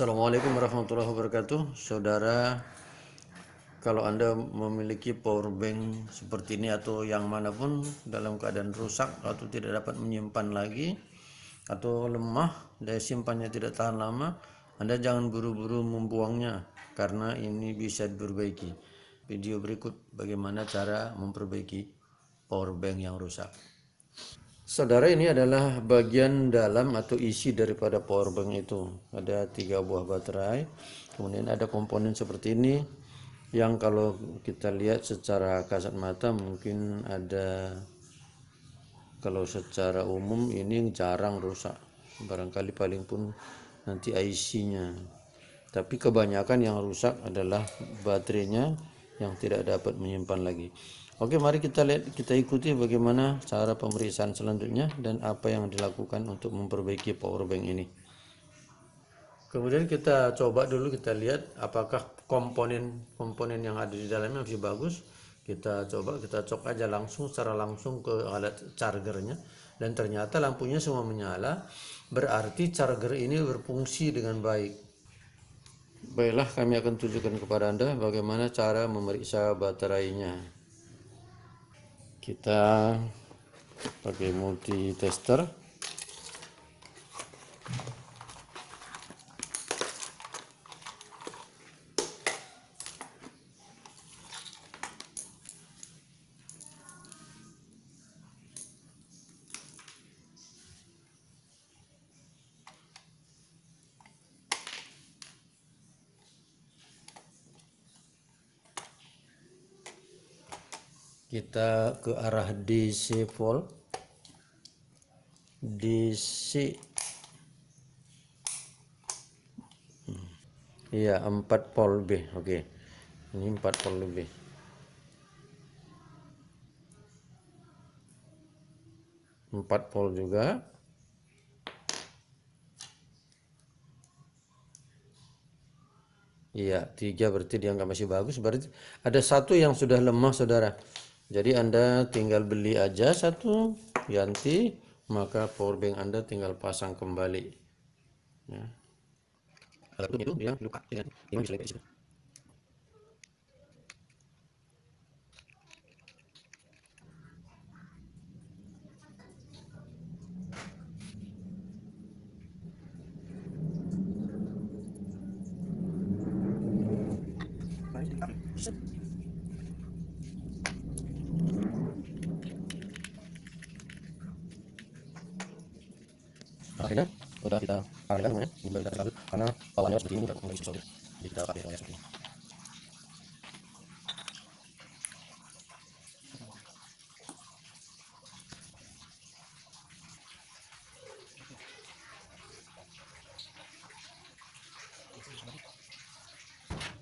Assalamualaikum warahmatullahi wabarakatuh Saudara Kalau Anda memiliki power bank seperti ini atau yang manapun Dalam keadaan rusak atau tidak dapat menyimpan lagi Atau lemah daya simpannya tidak tahan lama Anda jangan buru-buru membuangnya Karena ini bisa diperbaiki Video berikut bagaimana cara memperbaiki power bank yang rusak Saudara ini adalah bagian dalam atau isi daripada power bank itu. Ada tiga buah baterai, kemudian ada komponen seperti ini yang kalau kita lihat secara kasat mata mungkin ada kalau secara umum ini jarang rusak. Barangkali paling pun nanti IC-nya. Tapi kebanyakan yang rusak adalah baterainya yang tidak dapat menyimpan lagi. Oke, mari kita lihat kita ikuti bagaimana cara pemeriksaan selanjutnya dan apa yang dilakukan untuk memperbaiki power bank ini. Kemudian kita coba dulu kita lihat apakah komponen-komponen yang ada di dalamnya masih bagus. Kita coba kita cok aja langsung secara langsung ke alat chargernya dan ternyata lampunya semua menyala berarti charger ini berfungsi dengan baik. Baiklah kami akan tunjukkan kepada Anda bagaimana cara memeriksa baterainya. Kita pakai multi tester. kita ke arah DC volt DC hmm. iya 4 volt lebih oke okay. ini 4 volt lebih empat pol juga Iya, tiga berarti dia nggak masih bagus. Berarti ada satu yang sudah lemah, saudara. Jadi Anda tinggal beli aja satu ganti maka power bank Anda tinggal pasang kembali. Ya. Kalau itu dia di situ. akhirnya udah kita panenkan semuanya ini udah kita karena lawannya seperti ini udah nggak bisa solder jadi kita pakai seperti ini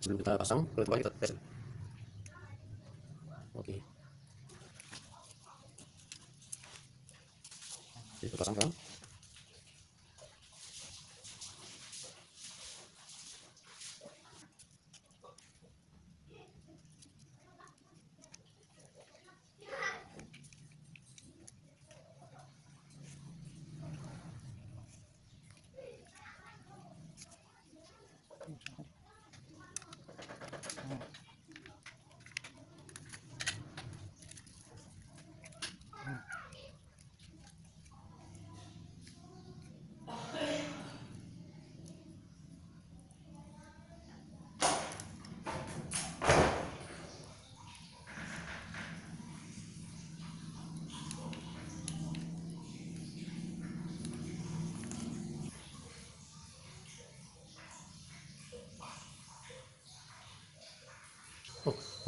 sebelum kita pasang kulit kita tes oke jadi kita pasang kan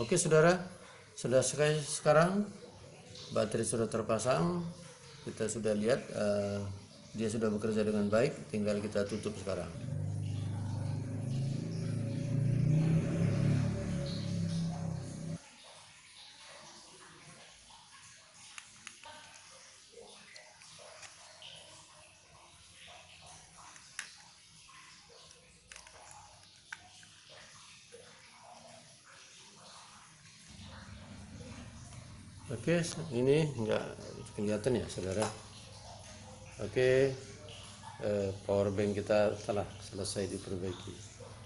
Oke saudara, sudah sekali sekarang baterai sudah terpasang, kita sudah lihat uh, dia sudah bekerja dengan baik, tinggal kita tutup sekarang. Oke, ini enggak kelihatan ya, saudara. Oke, eh, power bank kita telah selesai diperbaiki.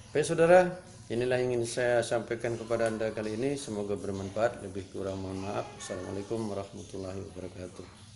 Oke, saudara, inilah yang ingin saya sampaikan kepada anda kali ini. Semoga bermanfaat. Lebih kurang mohon maaf. Assalamualaikum warahmatullahi wabarakatuh.